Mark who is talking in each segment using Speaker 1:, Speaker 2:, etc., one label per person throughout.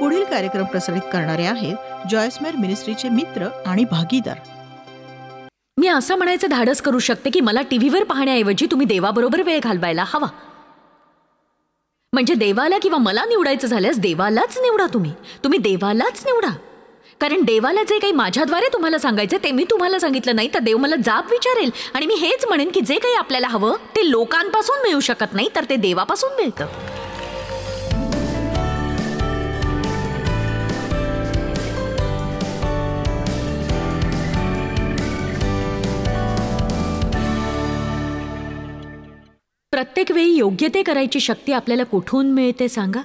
Speaker 1: पुढील कार्यक्रम प्रसारित करणारे आहेत जॉयसमेर मिनिस्ट्रीचे मित्र आणि भागीदार मी असं म्हणायचं धाडस करू शकते की मला टीव्हीवर पाहण्याऐवजी तुम्ही देवाबरोबर वेळ घालवायला हवा म्हणजे देवाला किंवा मला निवडायचं झाल्यास देवालाच निवडा तुम्ही तुम्ही देवालाच निवडा कारण देवाला जे काही माझ्याद्वारे तुम्हाला सांगायचं ते मी तुम्हाला सांगितलं नाही तर देव मला जाब विचारेल आणि मी हेच म्हणेन की जे काही आपल्याला हवं ते लोकांपासून मिळू शकत नाही तर ते देवापासून मिळतं प्रत्येक वेळी योग्य ते करायची शक्ती आपल्याला कुठून मिळते सांगा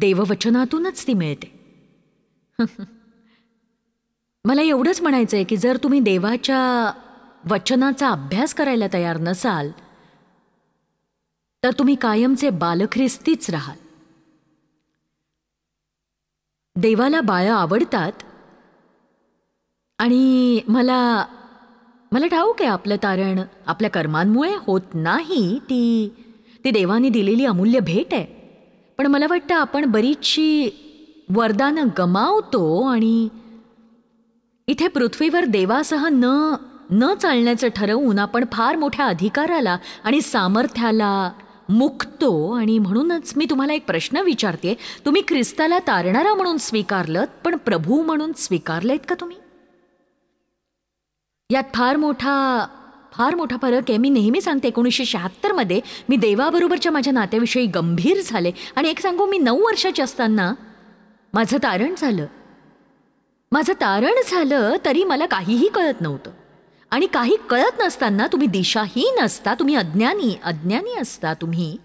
Speaker 1: देववचनातूनच ती मिळते मला एवढंच म्हणायचं आहे की जर तुम्ही देवाच्या वचनाचा अभ्यास करायला तयार नसाल तर तुम्ही कायमचे बालख्रिस्तीच राहाल देवाला बाळं आवडतात आणि मला मला ठाऊक आहे आपलं तारण आपल्या कर्मांमुळे होत नाही ती ती देवाने दिलेली अमूल्य भेट आहे पण मला वाटतं आपण बरीचशी वरदानं गमावतो आणि इथे पृथ्वीवर देवासह न न चालण्याचं ठरवून आपण फार मोठ्या अधिकाराला आणि सामर्थ्याला मुकतो आणि म्हणूनच मी तुम्हाला एक प्रश्न विचारते तुम्ही ख्रिस्ताला तारणारा म्हणून स्वीकारलं पण प्रभू म्हणून स्वीकारलेत का तुम्ही यात फार मोठा फार मोठा फरक आहे मी नेहमी सांगते एकोणीसशे शहात्तरमध्ये मी देवाबरोबरच्या माझ्या नात्याविषयी गंभीर झाले आणि एक सांगू मी नऊ वर्षाची असताना माझं तारण झालं माझं तारण झालं तरी मला काहीही कळत नव्हतं आणि काही कळत नसताना तुम्ही दिशाहीन असता तुम्ही अज्ञानी अज्ञानी असता तुम्ही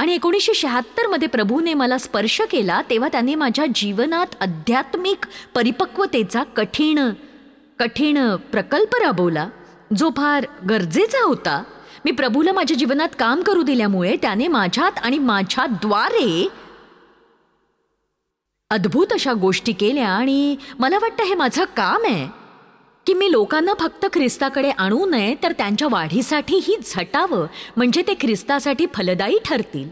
Speaker 1: आणि एकोणीसशे शहात्तरमध्ये प्रभूने मला स्पर्श केला तेव्हा त्याने माझ्या जीवनात आध्यात्मिक परिपक्वतेचा कठीण कठीण प्रकल्प राबवला जो फार गरजेचा होता मी प्रभूला माझ्या जीवनात काम करू दिल्यामुळे त्याने माझ्यात आणि माझ्याद्वारे अद्भुत अशा गोष्टी केल्या आणि मला वाटतं हे माझं काम आहे की मी लोकांना फक्त ख्रिस्ताकडे आणू नये तर त्यांच्या वाढीसाठीही झटावं म्हणजे ते ख्रिस्तासाठी फलदायी ठरतील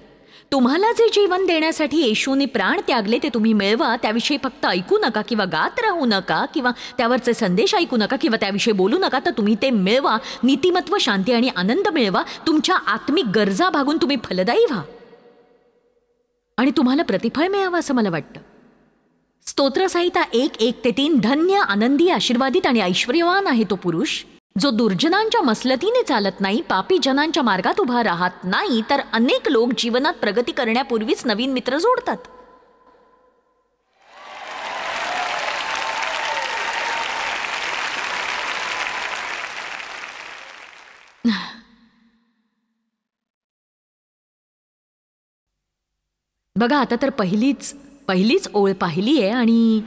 Speaker 1: तुम्हाला जे जीवन देण्यासाठी येशूने प्राण त्यागले ते तुम्ही मिळवा त्याविषयी फक्त ऐकू नका किंवा गात राहू नका किंवा त्यावरचे संदेश ऐकू नका किंवा त्याविषयी बोलू नका तर तुम्ही ते मिळवा नीतिमत्व शांती आणि आनंद मिळवा तुमच्या आत्मिक गरजा भागून तुम्ही फलदायी व्हा आणि तुम्हाला प्रतिफळ मिळावं असं मला वाटतं स्तोत्रसहिता एक एक ते तीन धन्य आनंदी आशीर्वादित आणि ऐश्वर्यवान आहे तो पुरुष जो दुर्जनांच्या मसलतीने चालत नाही पापी जनांच्या मार्गात उभा राहत नाही तर अनेक लोक जीवनात प्रगती करण्यापूर्वीच नवीन मित्र जोडतात बघा आता तर पहिलीच पहिलीच ओळ पाहिली आहे आणि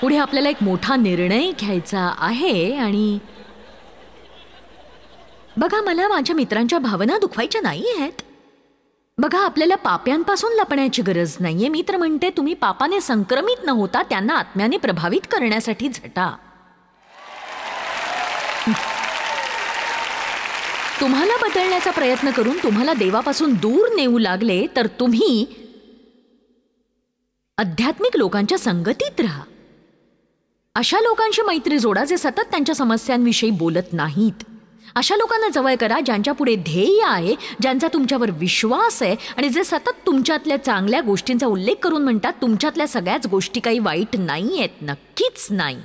Speaker 1: पुढे आपल्याला एक मोठा निर्णय घ्यायचा आहे आणि बघा मला माझ्या मित्रांच्या भावना दुखवायच्या नाही आहेत बघा आपल्याला पाप्यांपासून लपण्याची गरज नाहीये मी तर म्हणते तुम्ही पापाने संक्रमित न होता त्यांना आत्म्याने प्रभावित करण्यासाठी झटा तुम्हाला बदलण्याचा प्रयत्न करून तुम्हाला देवापासून दूर नेऊ लागले तर तुम्ही आध्यात्मिक लोकांच्या संगतीत राहा अशा लोकांशी मैत्री जोडा जे सतत त्यांच्या समस्यांविषयी बोलत नाहीत अशा लोकांना जवळ करा ज्यांच्या पुढे ध्येय आहे ज्यांचा तुमच्यावर विश्वास आहे आणि जे सतत तुमच्यातल्या चांगल्या गोष्टींचा उल्लेख करून म्हणतात तुमच्यातल्या सगळ्याच गोष्टी काही वाईट नाही आहेत नक्कीच नाही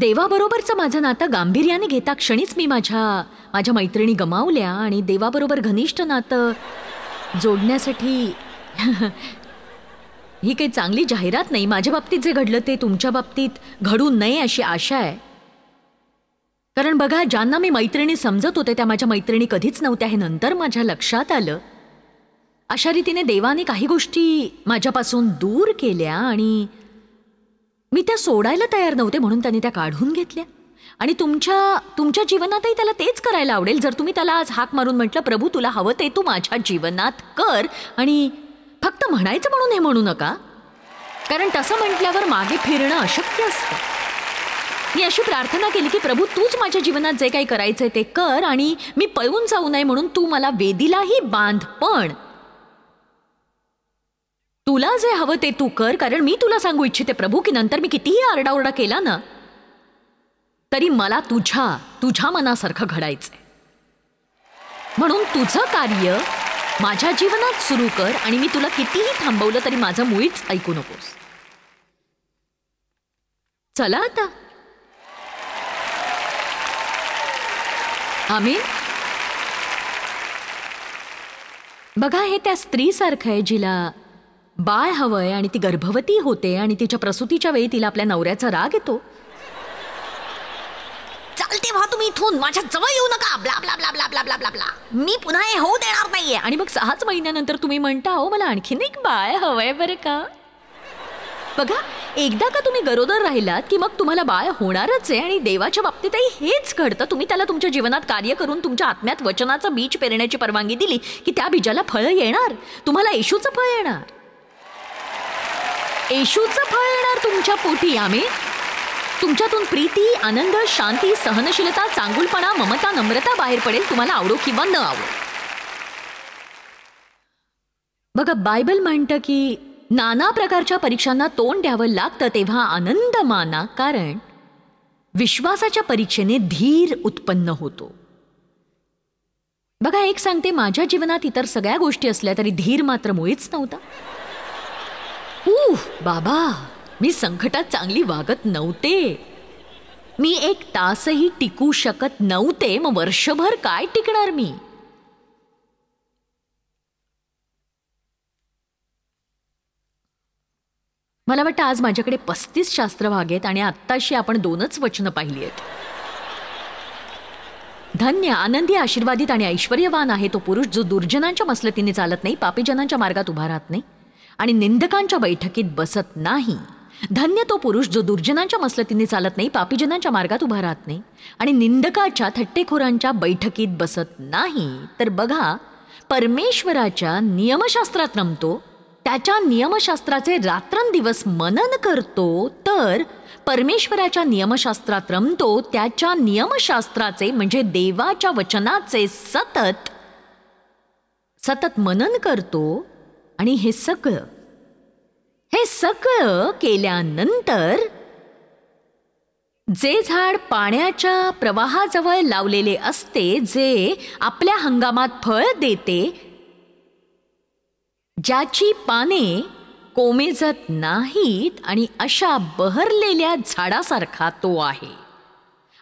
Speaker 1: देवाबरोबरचं माझं नातं गांभीर्याने घेता क्षणीच मी माझ्या माझ्या मैत्रिणी गमावल्या आणि देवाबरोबर घनिष्ठ नातं जोडण्यासाठी ही काही चांगली जाहिरात नाही माझ्या बाबतीत जे घडलं ते तुमच्या बाबतीत घडू नये अशी आशा आहे कारण बघा ज्यांना मी मैत्रिणी समजत होते त्या माझ्या मैत्रिणी कधीच नव्हत्या हे नंतर माझ्या लक्षात आलं अशा रीतीने देवाने काही गोष्टी माझ्यापासून दूर केल्या आणि मी त्या सोडायला तयार नव्हते म्हणून त्यांनी त्या काढून घेतल्या आणि तुमच्या तुमच्या जीवनातही त्याला तेच करायला आवडेल जर तुम्ही त्याला आज हाक मारून म्हटलं प्रभू तुला हवं ते तू माझ्या जीवनात कर आणि फक्त म्हणायचं म्हणून हे म्हणू नका कारण तसं म्हटल्यावर मागे फिरणं अशक्य असतं मी अशी प्रार्थना केली की प्रभू तूच माझ्या जीवनात जे काही करायचंय ते कर आणि मी पळून जाऊ नये म्हणून तू मला वेदीलाही बांध पण तुला जे हवं ते तू कर कारण मी तुला सांगू इच्छिते प्रभू की नंतर मी कितीही आरडाओरडा केला ना तरी मला तुझ्या तुझ्या मनासारखं घडायचंय म्हणून तुझं कार्य माझ्या जीवनात सुरू कर आणि मी तुला कितीही थांबवलं तरी माझं मुळीच ऐकू नकोस चला आता आम्ही बघा हे त्या स्त्रीसारखं आहे जिला बाळ हवंय आणि ती गर्भवती होते आणि तिच्या प्रसूतीच्या वेळी तिला आपल्या नवऱ्याचा राग येतो तेव्हा तुम्ही इथून माझ्या जवळ येऊ नका blah blah blah blah blah blah blah blah मी पुन्हा हे होऊ देणार नाहीये आणि मग सहाच महिन्यानंतर तुम्ही म्हणता हो मला आणखीन एक बाळ हवंय बरं का बघा एकदा का तुम्ही गरोदर राहिलात की मग तुम्हाला बाळ होणारच आहे आणि देवाच्या बाबतीतही हेच घडतं तुम्ही त्याला तुमच्या जीवनात कार्य करून तुमच्या आत्म्यात वचनाचं बीज पेरण्याची परवानगी दिली की त्या बीजाला फळ येणार तुम्हाला येशूचं फळ येणार येशूचं फळ येणार तुमच्या पोटी आम्ही तुमच्यातून प्रीती आनंद शांती सहनशीलता चांगुलपणा ममता नम्रता बाहेर पडेल तुम्हाला आवडो किंवा न आवडो बघा बायबल म्हणतं की नाना प्रकारच्या परीक्षांना तोंड द्यावं लागतं तेव्हा आनंद माना कारण विश्वासाच्या परीक्षेने धीर उत्पन्न होतो बघा एक सांगते माझ्या जीवनात इतर सगळ्या गोष्टी असल्या तरी धीर मात्र मुळीच नव्हता बाबा मी संकटात चांगली वागत नव्हते मी एक तासही टिकू शकत नव्हते मग वर्षभर काय टिकणार मी मला वाटतं आज माझ्याकडे पस्तीस शास्त्र भाग आहेत आणि आत्ताशी आपण दोनच वचनं पाहिली आहेत धन्य आनंदी आशीर्वादित आणि ऐश्वर्यवान आहे तो पुरुष जो दुर्जनांच्या मसलतीने चालत नाही पापीजनांच्या मार्गात उभा राहत नाही आणि निंदकांच्या बैठकीत बसत नाही धन्य तो पुरुष जो दुर्जनांच्या मसलतीने चालत नाही पापीजनांच्या मार्गात उभा राहत नाही आणि निंदकाच्या थट्टेखोरांच्या बैठकीत बसत नाही तर बघा परमेश्वराच्या नियमशास्त्रात रमतो त्याच्या नियमशास्त्राचे रात्रंदिवस मनन करतो तर परमेश्वराच्या नियमशास्त्रात रमतो त्याच्या नियमशास्त्राचे म्हणजे देवाच्या वचनाचे सतत सतत मनन करतो आणि हे सगळं हे सगळं केल्यानंतर जे झाड पाण्याच्या प्रवाहाजवळ लावलेले असते जे आपल्या हंगामात फळ देते ज्याची पाने कोमेजत नाहीत आणि अशा बहरलेल्या झाडासारखा तो आहे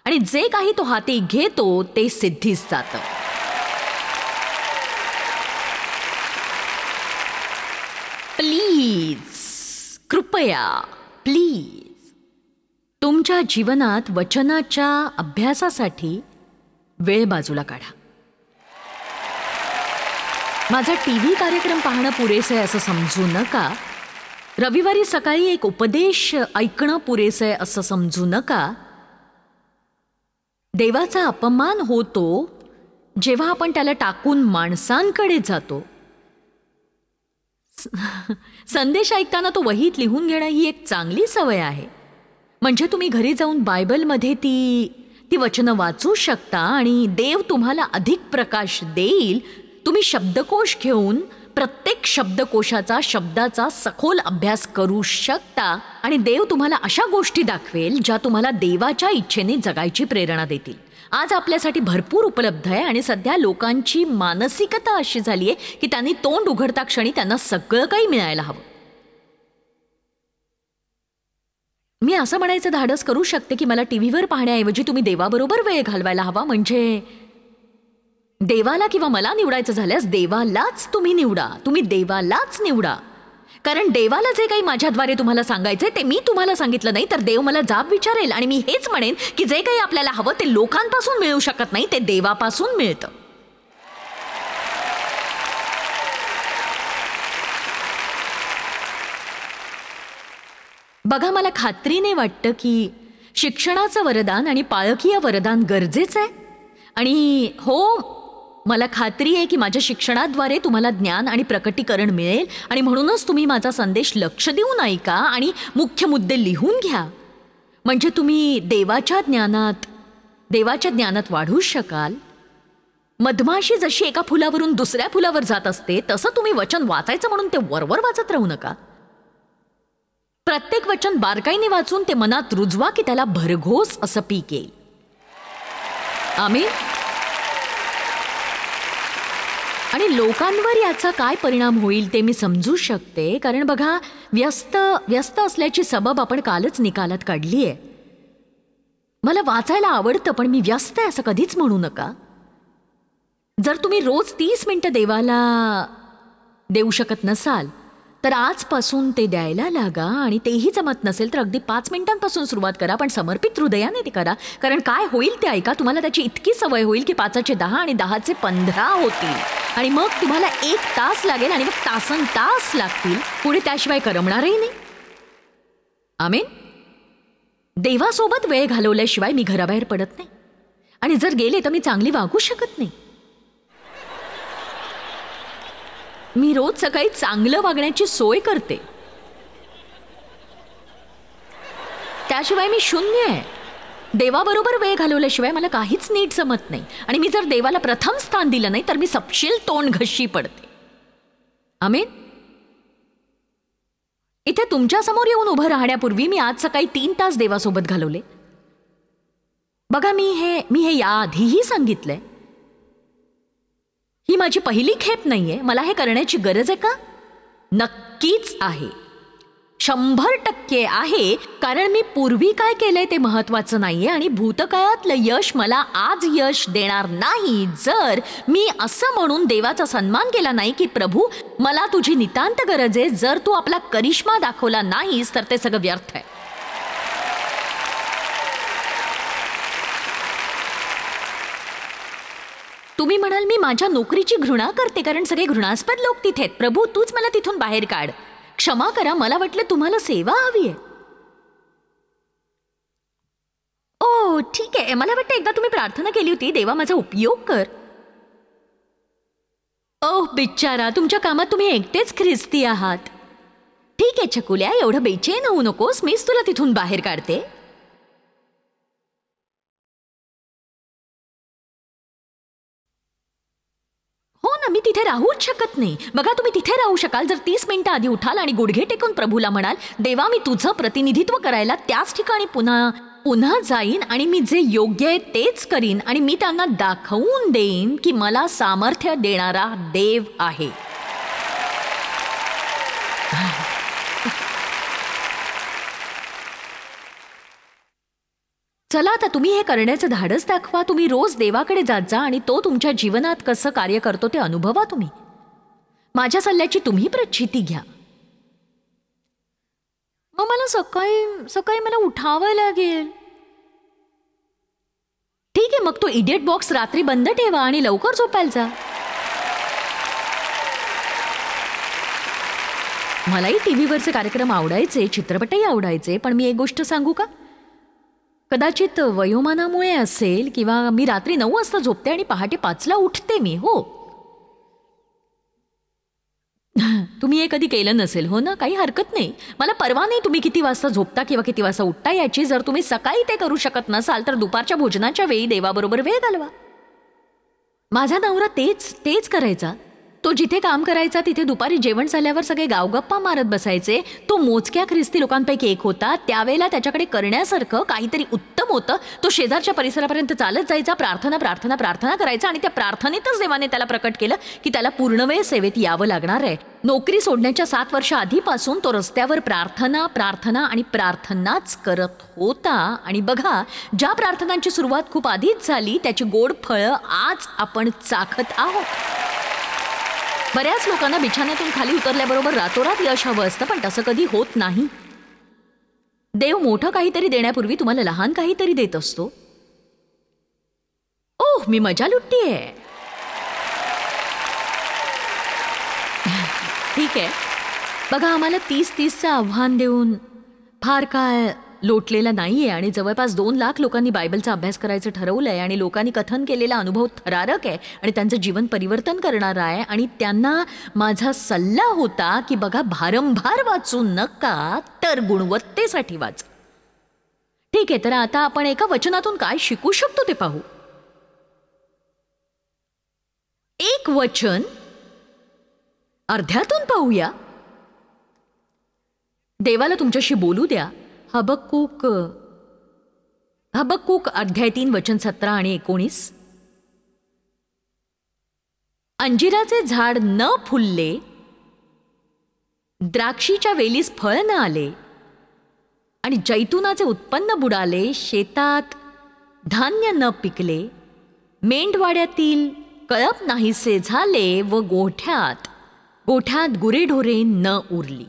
Speaker 1: आणि जे काही तो हाती घेतो ते सिद्धीच जात प्लीज कृपया प्लीज तुमच्या जीवनात वचनाच्या अभ्यासासाठी वेळ बाजूला काढा माझा टी व्ही कार्यक्रम पाहणं पुरेसं आहे असं समजू नका रविवारी सकाळी एक उपदेश ऐकणं पुरेसं आहे असं समजू नका देवाचा अपमान होतो जेव्हा आपण त्याला टाकून माणसांकडे जातो संदेश ऐकताना तो वहीत लिहून घेणं ही एक चांगली सवय आहे म्हणजे तुम्ही घरी जाऊन बायबलमध्ये ती ती वचनं वाचू शकता आणि देव तुम्हाला अधिक प्रकाश देईल तुम्ही शब्दकोश घेऊन प्रत्येक शब्दकोशाचा शब्दाचा सखोल अभ्यास करू शकता आणि देव तुम्हाला अशा गोष्टी दाखवेल ज्या तुम्हाला देवाच्या इच्छेने जगायची प्रेरणा देतील आज आपल्यासाठी भरपूर उपलब्ध आहे आणि सध्या लोकांची मानसिकता अशी झाली आहे की त्यांनी तोंड उघडता क्षणी त्यांना सगळं काही मिळायला हवं मी असं म्हणायचं धाडस करू शकते की मला टी व्हीवर पाहण्याऐवजी तुम्ही देवाबरोबर वेळ घालवायला हवा म्हणजे देवाला किंवा मला निवडायचं झाल्यास देवालाच तुम्ही निवडा तुम्ही देवालाच निवडा कारण देवाला जे काही माझ्याद्वारे तुम्हाला सांगायचे ते मी तुम्हाला सांगितलं नाही तर देव मला जाब विचारेल आणि मी हेच म्हणेन की जे काही आपल्याला हवं ते लोकांपासून मिळू शकत नाही ते देवापासून मिळतं बघा मला खात्रीने वाटतं की शिक्षणाचं वरदान आणि पाळकीय वरदान गरजेचं आहे आणि हो मला खात्री आहे की माझ्या शिक्षणाद्वारे तुम्हाला ज्ञान आणि प्रकटीकरण मिळेल आणि म्हणूनच तुम्ही माझा संदेश लक्ष देऊन ऐका आणि मुख्य मुद्दे लिहून घ्या म्हणजे तुम्ही देवाच्या ज्ञानात देवाच्या ज्ञानात वाढू शकाल मधमाशी जशी एका फुलावरून दुसऱ्या फुलावर जात असते तसं तुम्ही वचन वाचायचं म्हणून ते वरवर वाचत राहू नका प्रत्येक वचन बारकाईने वाचून ते मनात रुजवा की त्याला भरघोस असं पीक येईल आम्ही आणि लोकांवर याचा काय परिणाम होईल ते मी समजू शकते कारण बघा व्यस्त व्यस्त असल्याची सबब आपण कालच निकालात काढली आहे मला वाचायला आवडतं पण मी व्यस्त आहे असं कधीच म्हणू नका जर तुम्ही रोज तीस मिनटं देवाला देऊ शकत नसाल तर आजपासून ते द्यायला लागा आणि तेही जमत नसेल तर अगदी पाच मिनिटांपासून सुरुवात करा पण समर्पित हृदयाने ते करा कारण काय होईल ते ऐका तुम्हाला त्याची इतकी सवय होईल की पाचाचे दहा आणि दहाचे पंधरा होतील आणि मग तुम्हाला एक तास लागेल आणि मग तासन तास लागतील पुढे त्याशिवाय करमणारही नाही आमेन देवासोबत वेळ घालवल्याशिवाय मी घराबाहेर पडत नाही आणि जर गेले तर मी चांगली वागू शकत नाही मी रोज सकाळी चांगलं वागण्याची सोय करते त्याशिवाय मी शून्य आहे देवाबरोबर वेळ घालवल्याशिवाय मला काहीच नीट जमत नाही आणि मी जर देवाला प्रथम स्थान दिलं नाही तर मी सपशील तोंड घशी पडते अमित इथे तुमच्यासमोर येऊन उभं राहण्यापूर्वी मी आज सकाळी तीन तास देवासोबत घालवले बघा मी हे मी हे याआधीही सांगितलंय ही माझी पहिली खेप नाहीये मला हे करण्याची गरज आहे का नक्कीच आहे शंभर टक्के आहे कारण मी पूर्वी काय केलंय ते महत्वाचं नाहीये आणि भूतकाळातलं यश मला आज यश देणार नाही जर मी असं म्हणून देवाचा सन्मान केला नाही की प्रभू मला तुझी नितांत गरज आहे जर तू आपला करिश्मा दाखवला नाहीस तर ते सगळं व्यर्थ आहे तुम्ही म्हणाल मी माझ्या नोकरीची घृणा करते कारण सगळे घृणास्पद लोक तिथे आहेत प्रभू तूच मला तिथून बाहेर काढ क्षमा करा मला वाटलं तुम्हाला सेवा हवी आहे ओ ठीक आहे मला वाटतं एकदा तुम्ही प्रार्थना केली होती देवा माझा उपयोग कर ओह बिचारा तुमच्या कामात तुम्ही एकटेच ख्रिस्ती आहात ठीक आहे छकुल्या एवढं बेचैन होऊ नकोस मीच तुला तिथून बाहेर काढते तिथे राहूच शकत नाही बघा तुम्ही तिथे राहू शकाल जर तीस मिनिटं आधी उठाल आणि गुडघे टेकून प्रभूला म्हणाल देवा मी तुझं प्रतिनिधित्व करायला त्याच ठिकाणी पुन्हा पुन्हा जाईन आणि मी जे योग्य आहे तेच करीन आणि मी त्यांना दाखवून देईन की मला सामर्थ्य देणारा देव आहे चला आता तुम्ही हे करण्याचं धाडस दाखवा तुम्ही रोज देवाकडे जात जा आणि तो तुमच्या जीवनात कसं कार्य करतो ते अनुभवा तुम्ही माझ्या सल्ल्याची तुम्ही प्रचिती घ्या मग मला सकाळी सकाळी मला उठावं लागेल ठीक आहे मग तो इडियट बॉक्स रात्री बंद ठेवा आणि लवकर झोपायला जा मलाही टी व्हीवरचे कार्यक्रम आवडायचे चित्रपटही आवडायचे पण मी एक गोष्ट सांगू का कदाचित वयोमानामुळे असेल किंवा मी रात्री नऊ वाजता झोपते आणि पहाटे पाचला उठते मी हो तुम्ही हे कधी केलं नसेल हो ना काही हरकत नाही मला परवा नाही तुम्ही किती वाजता झोपता किंवा किती वाजता उठता याची जर तुम्ही सकाळी ते करू शकत नसाल तर दुपारच्या भोजनाच्या वेळी देवाबरोबर वेळ घालवा माझा नवरा तेच तेच करायचा तो जिथे काम करायचा तिथे दुपारी जेवण झाल्यावर सगळे गावगप्पा मारत बसायचे तो मोजक्या ख्रिस्ती लोकांपैकी एक होता त्यावेळेला त्याच्याकडे करण्यासारखं काहीतरी उत्तम होतं तो शेजारच्या परिसरापर्यंत चालत जायचा प्रार्थना प्रार्थना प्रार्थना करायचा आणि त्या प्रार्थनेतच देवाने त्याला प्रकट केलं की त्याला पूर्णवेळ सेवेत यावं लागणार आहे नोकरी सोडण्याच्या सात वर्ष आधीपासून तो रस्त्यावर प्रार्थना प्रार्थना आणि प्रार्थनाच करत होता आणि बघा ज्या प्रार्थनांची सुरुवात खूप आधीच झाली त्याची गोड फळं आज आपण चाखत आहोत बऱ्याच लोकांना बिछाण्यातून खाली उतरल्याबरोबर रातोरात यश हवं असतं पण तसं कधी होत नाही देव मोठं काहीतरी देण्यापूर्वी तुम्हाला लहान काहीतरी देत असतो ओह मी मजा लुटतीये ठीक आहे बघा आम्हाला तीस तीसचं आव्हान देऊन फार काय लोटलेला नाहीये आणि जवळपास दोन लाख लोकांनी बायबलचा अभ्यास करायचं ठरवलंय आणि लोकांनी कथन केलेला अनुभव थरारक आहे आणि त्यांचं जीवन परिवर्तन करणारा आहे आणि त्यांना माझा सल्ला होता की बघा भारंभार वाचू नका तर गुणवत्तेसाठी वाच ठीक आहे तर आता आपण एका वचनातून काय शिकू शकतो ते पाहू एक वचन अर्ध्यातून पाहूया देवाला तुमच्याशी बोलू द्या हबकूक हबकूक अध्याय तीन वचन सतरा आणि एकोणीस अंजिराचे झाड न फुलले द्राक्षीच्या वेलीस फळ न आले आणि जैतुनाचे उत्पन्न बुडाले शेतात धान्य न पिकले मेंढवाड्यातील कळप नाहीसे झाले व गोठ्यात गोठ्यात गुरेढोरे न उरली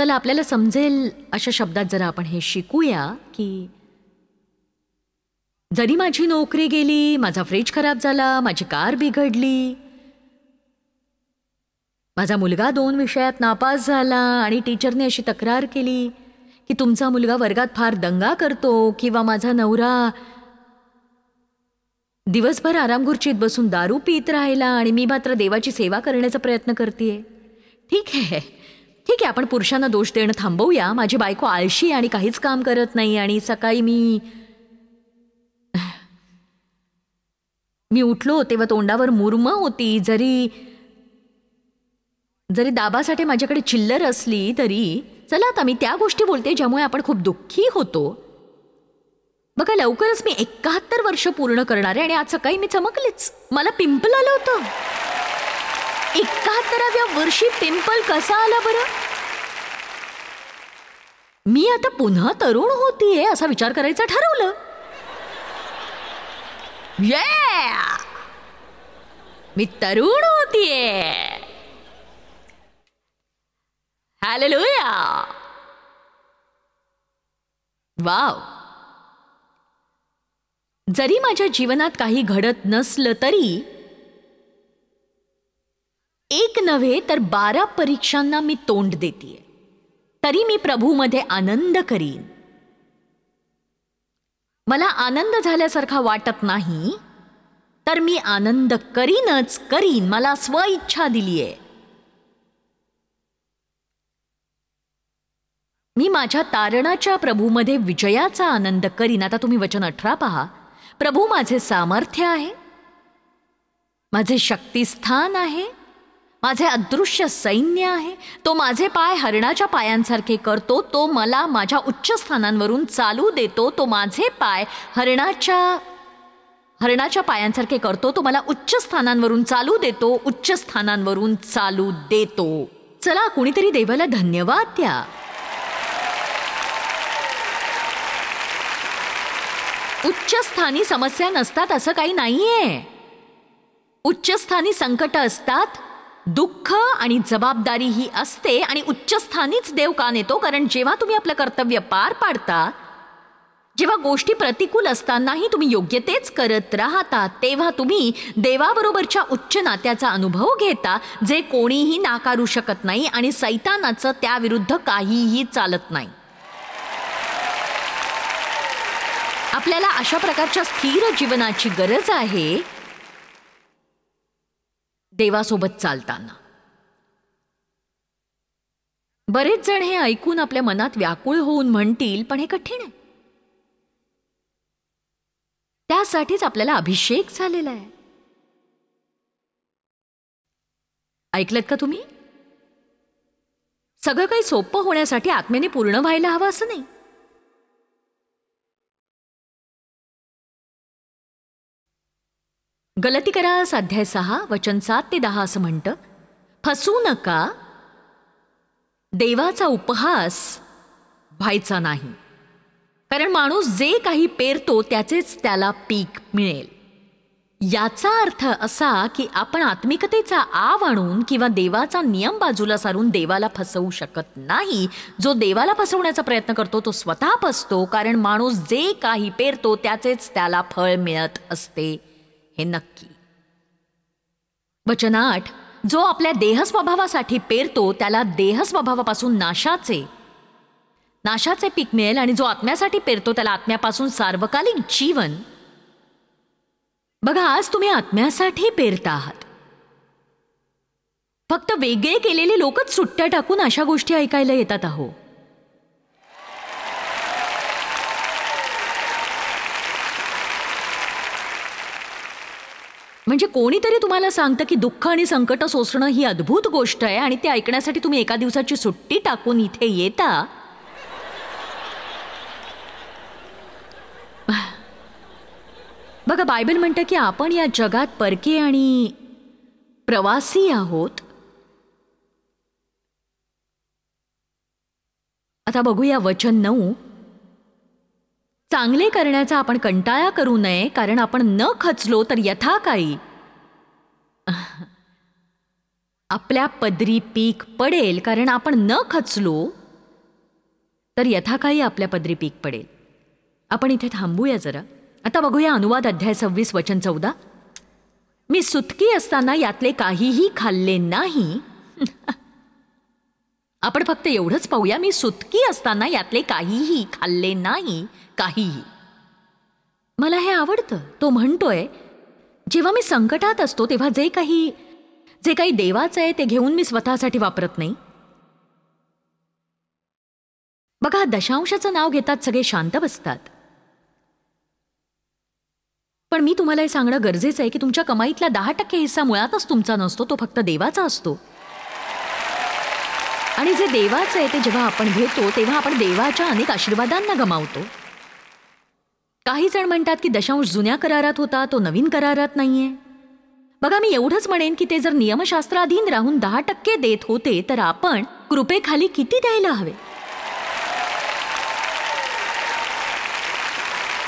Speaker 1: चला आपल्याला समजेल अशा शब्दात जरा आपण हे शिकूया की जरी माझी नोकरी गेली माझा फ्रीज खराब झाला माझी कार बिघडली माझा मुलगा दोन विषयात नापास झाला आणि टीचरने अशी तक्रार केली की तुमचा मुलगा वर्गात फार दंगा करतो किंवा माझा नवरा दिवसभर आराम बसून दारू पीत राहिला आणि मी मात्र देवाची सेवा करण्याचा प्रयत्न करते ठीक आहे ठीक आहे आपण पुरुषांना दोष देणं थांबवूया माझी बायको आळशी आणि काहीच काम करत नाही आणि सकाळी मी मी उठलो तेव्हा तोंडावर मुरम होती जरी जरी दाबासाठी माझ्याकडे चिल्लर असली तरी चला आता मी त्या गोष्टी बोलते ज्यामुळे आपण खूप दुःखी होतो बघा लवकरच मी एकाहत्तर वर्ष पूर्ण करणार आहे आणि आज सकाळी मी चमकलेच मला पिंपल आलं होतं एकाहत्तराव्या वर्षी पिंपल कसा आला बरं मी आता पुन्हा तरुण होतीये असा विचार करायचा ठरवलं मी तरुण होतीये लोया वाव जरी माझ्या जीवनात काही घडत नसलं तरी एक नव्हे तर बारा परीक्षांना मी तोंड देते तरी मी प्रभूमध्ये आनंद करीन मला आनंद झाल्यासारखा वाटत नाही तर मी आनंद करीनच करीन मला स्वइच्छा दिलीये मी माझ्या तारणाच्या प्रभूमध्ये विजयाचा आनंद करीन आता तुम्ही वचन अठरा पहा प्रभू माझे सामर्थ्य आहे माझे शक्तिस्थान आहे माझे अदृश्य सैन्य आहे तो माझे पाय हरणाच्या पायांसारखे करतो तो मला माझ्या उच्च स्थानांवरून चालू देतो तो माझे पाय हरणाच्या हरणाच्या पायांसारखे करतो तो मला उच्च स्थानांवरून चालू देतो उच्च स्थानांवरून चालू देतो चला कुणीतरी देवाला धन्यवाद द्या उच्च स्थानी समस्या नसतात असं काही नाहीये स्थानी संकट असतात दुःख आणि जबाबदारी ही असते आणि उच्चस्थानीच देव का नेतो कारण जेव्हा तुम्ही आपलं कर्तव्य पार पाडता जेव्हा गोष्टी प्रतिकूल असतानाही तुम्ही योग्य तेच करत राहता तेव्हा तुम्ही देवाबरोबरच्या उच्च नात्याचा अनुभव घेता जे कोणीही नाकारू शकत नाही आणि सैतानाचं त्याविरुद्ध काहीही चालत नाही आपल्याला अशा प्रकारच्या स्थिर जीवनाची गरज आहे देवासोबत चालताना बरेच जण हे ऐकून आपल्या मनात व्याकुळ होऊन म्हणतील पण हे कठीण आहे त्यासाठीच आपल्याला अभिषेक झालेला आहे ऐकलत का तुम्ही सगळं काही सोपं होण्यासाठी आत्म्याने पूर्ण व्हायला हवं असं नाही गलती करा साध्या सहा वचन सात ते दहा असं म्हणतं फसू नका देवाचा उपहास व्हायचा नाही कारण माणूस जे काही पेरतो त्याचेच त्याला पीक मिळेल याचा अर्थ असा की आपण आत्मिकतेचा आव आणून किंवा देवाचा नियम बाजूला सारून देवाला फसवू शकत नाही जो देवाला फसवण्याचा प्रयत्न करतो तो स्वतः फसतो कारण माणूस जे काही पेरतो त्याचेच त्याला फळ मिळत असते हे नक्की वचन जो आपल्या देहस्वभावासाठी पेरतो त्याला देहस्वभावापासून नाशाचे नाशाचे पीक मिळेल आणि जो आत्म्यासाठी पेरतो त्याला आत्म्यापासून सार्वकालिक जीवन बघा आज तुम्ही आत्म्यासाठी पेरता आहात फक्त वेगळे केलेले लोकच सुट्ट्या टाकून अशा गोष्टी ऐकायला येतात आहोत म्हणजे कोणीतरी तुम्हाला सांगतं की दुःख आणि संकट सोसणं ही अद्भुत गोष्ट आहे आणि ते ऐकण्यासाठी तुम्ही एका दिवसाची सुट्टी टाकून इथे येता बघा बायबल म्हणतं की आपण या जगात परके आणि प्रवासी आहोत आता बघूया वचन नऊ चांगले करण्याचा आपण कंटाळा करू नये कारण आपण न खचलो तर यथा काही आपल्या पदरी पीक पडेल कारण आपण न खचलो तर यथा काही आपल्या पदरी पीक पडेल आपण इथे थांबूया जरा आता बघूया अनुवाद अध्याय सव्वीस वचन चौदा मी सुतकी असताना यातले काहीही खाल्ले नाही आपण फक्त एवढंच पाहूया मी सुतकी असताना यातले काहीही खाल्ले नाही काहीही मला हे आवडतं तो म्हणतोय जेव्हा मी संकटात असतो तेव्हा जे काही जे काही देवाचं आहे ते घेऊन मी स्वतःसाठी वापरत नाही बघा दशांशाचं नाव घेतात सगळे शांत बसतात पण मी तुम्हाला हे सांगणं गरजेचं आहे की तुमच्या कमाईतला दहा टक्के हिस्सा मुळातच तुमचा नसतो तो फक्त देवाचा असतो आणि जे देवाचं आहे ते जेव्हा आपण घेतो तेव्हा आपण देवाच्या अनेक आशीर्वादांना गमावतो काही जण म्हणतात की दशांश जुन्या करारात होता तो नवीन करारात नाहीये बघा मी एवढंच म्हणेन की ते जर नियमशास्त्राधीन राहून दहा टक्के देत होते तर आपण कृपेखाली किती द्यायला हवे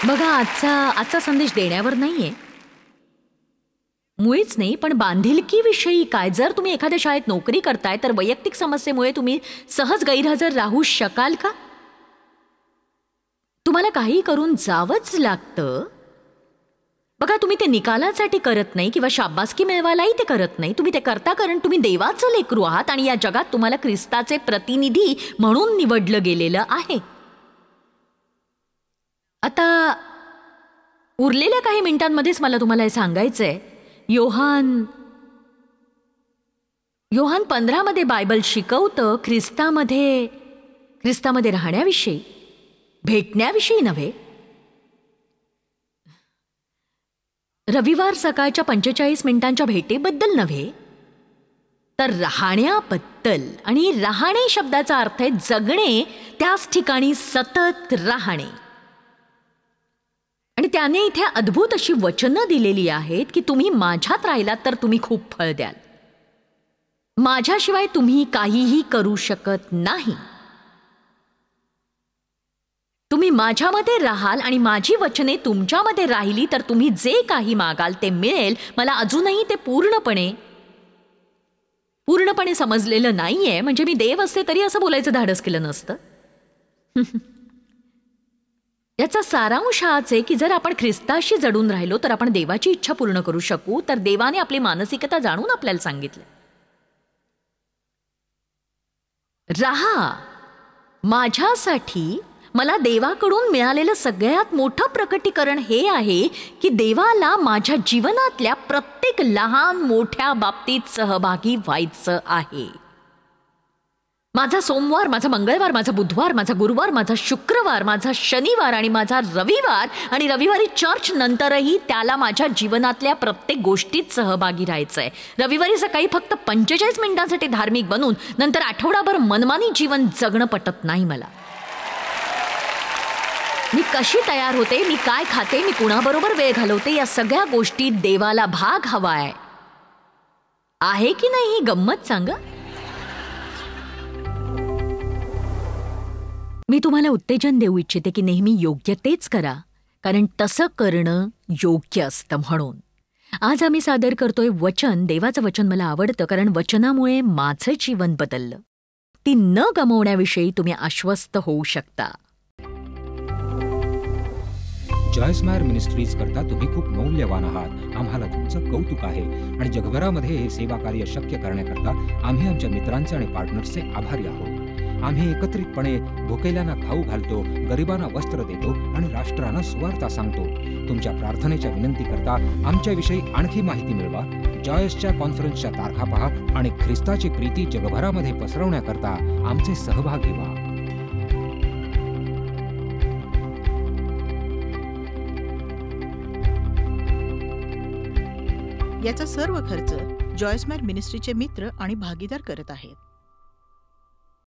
Speaker 1: बघा आजचा आजचा संदेश देण्यावर नाहीये मुळीच नाही पण बांधिलकीविषयी काय जर तुम्ही एखाद्या शाळेत नोकरी करताय तर वैयक्तिक समस्येमुळे तुम्ही सहज गैरहजर राहू शकाल का तुम्हाला काही करून जावंच लागतं बघा तुम्ही ते निकालासाठी करत नाही किंवा शाबासकी मिळवायलाही ते करत नाही तुम्ही ते करता कारण तुम्ही देवाचं लेकरू आहात आणि या जगात तुम्हाला ख्रिस्ताचे प्रतिनिधी म्हणून निवडलं गेलेलं आहे आता उरलेल्या काही मिनिटांमध्येच मला तुम्हाला हे सांगायचं आहे योहान योहान पंधरामध्ये बायबल शिकवतं ख्रिस्तामध्ये ख्रिस्तामध्ये राहण्याविषयी भेटण्याविषयी नव्हे रविवार सकाळच्या पंचेचाळीस मिनिटांच्या भेटीबद्दल नव्हे तर राहण्याबद्दल आणि राहणे शब्दाचा अर्थ आहे जगणे त्याच ठिकाणी सतत राहणे आणि त्याने इथे अद्भुत अशी वचनं दिलेली आहेत की तुम्ही माझ्यात राहिलात तर तुम्ही खूप फळ द्याल माझ्याशिवाय तुम्ही काहीही करू शकत नाही तुम्ही माझ्यामध्ये राहाल आणि माझी वचने तुमच्यामध्ये राहिली तर तुम्ही जे काही मागाल ते मिळेल मला अजूनही ते पूर्णपणे पूर्णपणे समजलेलं नाहीये म्हणजे मी देव असते तरी असं बोलायचं धाडस केलं नसतं याचा सारांश हाच आहे की जर आपण ख्रिस्ताशी जडून राहिलो तर आपण देवाची इच्छा पूर्ण करू शकू तर देवाने आपली मानसिकता जाणून आपल्याला सांगितलं राहा माझ्यासाठी मला देवाकडून मिळालेलं सगळ्यात मोठं प्रकटीकरण हे आहे की देवाला माझ्या जीवनातल्या प्रत्येक लहान मोठ्या बाबतीत सहभागी व्हायचं आहे माझा सोमवार माझा मंगळवार माझा बुधवार माझा गुरुवार माझा शुक्रवार माझा शनिवार आणि माझा रविवार आणि रविवारी चर्च नंतरही त्याला माझ्या जीवनातल्या प्रत्येक गोष्टीत सहभागी राहायचं आहे रविवारी सकाळी फक्त पंचेचाळीस मिनिटांसाठी धार्मिक बनून नंतर आठवडाभर मनमानी जीवन जगणं पटत नाही मला मी कशी तयार होते मी काय खाते मी कुणाबरोबर वेळ घालवते या सगळ्या गोष्टी देवाला भाग हवा आहे की नाही ही गंमत सांगा मी तुम्हाला उत्तेजन देऊ इच्छिते की नेहमी योग्य तेच करा कारण तसं करणं योग्य असतं म्हणून आज आम्ही सादर करतोय वचन देवाचं वचन मला आवडतं कारण वचनामुळे माझं जीवन बदललं ती न गमवण्याविषयी तुम्ही आश्वस्त होऊ शकता जॉयस मिनिस्ट्रीज करता तुम्ही खूप मौल्यवान आहात आम्हाला तुमचं कौतुक आहे आणि जगभरामध्ये हे सेवा कार्य शक्य करण्याकरता आम्ही आमच्या मित्रांचे आणि पार्टनर्सचे आभारी आहोत आम्ही एकत्रितपणे भुकेल्यांना खाऊ घालतो गरिबांना वस्त्र देतो आणि राष्ट्रांना सुवार्ता सांगतो तुमच्या प्रार्थनेच्या विनंती करता आमच्याविषयी आणखी माहिती मिळवा जॉयसच्या कॉन्फरन्सच्या तारखा पहा आणि ख्रिस्ताची प्रीती जगभरामध्ये पसरवण्याकरता आमचे सहभागी व्हा याचा सर्व खर्च जॉयसमॅन मिनिस्ट्रीचे मित्र आणि भागीदार करत आहेत